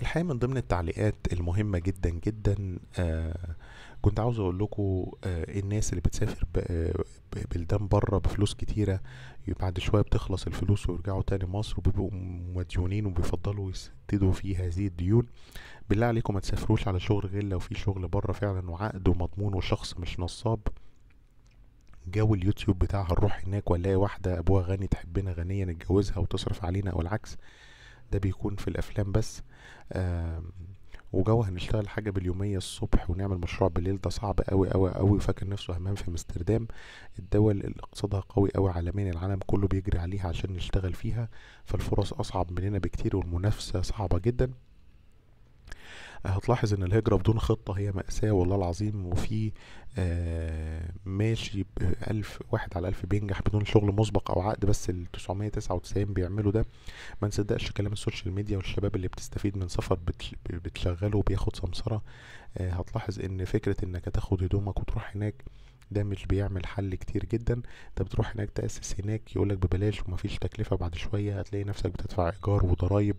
الحقيقة من ضمن التعليقات المهمة جدا جدا آه كنت عاوز اقول لكم آه الناس اللي بتسافر بلدان آه، بره بفلوس كتيرة بعد شوية بتخلص الفلوس ويرجعوا تاني مصر وبيبقوا مديونين وبيفضلوا يسددوا في هذه الديون بالله عليكم ما تسافروش على شغل غير لو في شغل بره فعلا وعقد ومضمون وشخص مش نصاب جو اليوتيوب بتاعها نروح هناك ولا واحدة أبوها غني تحبنا غنية نتجوزها وتصرف علينا أو العكس ده بيكون في الافلام بس وجو هنشتغل حاجة باليومية الصبح ونعمل مشروع بالليل ده صعب قوي قوي قوي فاكر نفسه همام في امستردام الدول اللي اقتصادها قوي قوي عالميا العالم كله بيجري عليها عشان نشتغل فيها فالفرص أصعب مننا بكتير والمنافسة صعبة جدا هتلاحظ ان الهجرة بدون خطة هي مأساة والله العظيم وفي آه، ماشي ألف واحد على ألف بينجح بدون شغل مسبق أو عقد بس ال 999 بيعملوا ده ما نصدقش كلام السوشيال ميديا والشباب اللي بتستفيد من سفر بتشغله وبياخد سمسرة آه، هتلاحظ ان فكرة انك هتاخد هدومك وتروح هناك ده مش بيعمل حل كتير جدا انت بتروح هناك تأسس هناك يقولك ببلاش ومفيش تكلفة بعد شوية هتلاقي نفسك بتدفع ايجار وضرايب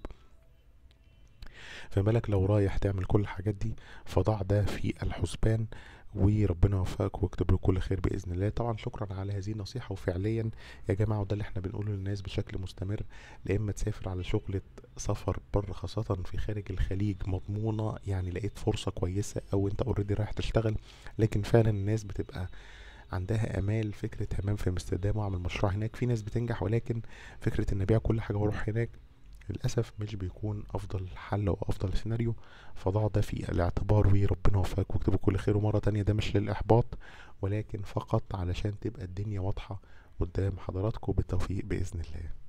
فما بالك لو رايح تعمل كل الحاجات دي فضع ده في الحسبان وربنا يوفقك ويكتب له كل خير باذن الله طبعا شكرا على هذه النصيحه وفعليا يا جماعه وده اللي احنا بنقوله للناس بشكل مستمر لا اما تسافر على شغله سفر بره خاصه في خارج الخليج مضمونه يعني لقيت فرصه كويسه او انت اوريدي رايح تشتغل لكن فعلا الناس بتبقى عندها امال فكره همام في امستردام واعمل مشروع هناك في ناس بتنجح ولكن فكره ان ابيع كل حاجه واروح هناك للأسف مش بيكون أفضل حل وأفضل سيناريو فضع ده في الاعتبار وربنا يوفقك ويكتبه كل خير ومرة تانية ده مش للإحباط ولكن فقط علشان تبقى الدنيا واضحة قدام حضراتكم بالتوفيق بإذن الله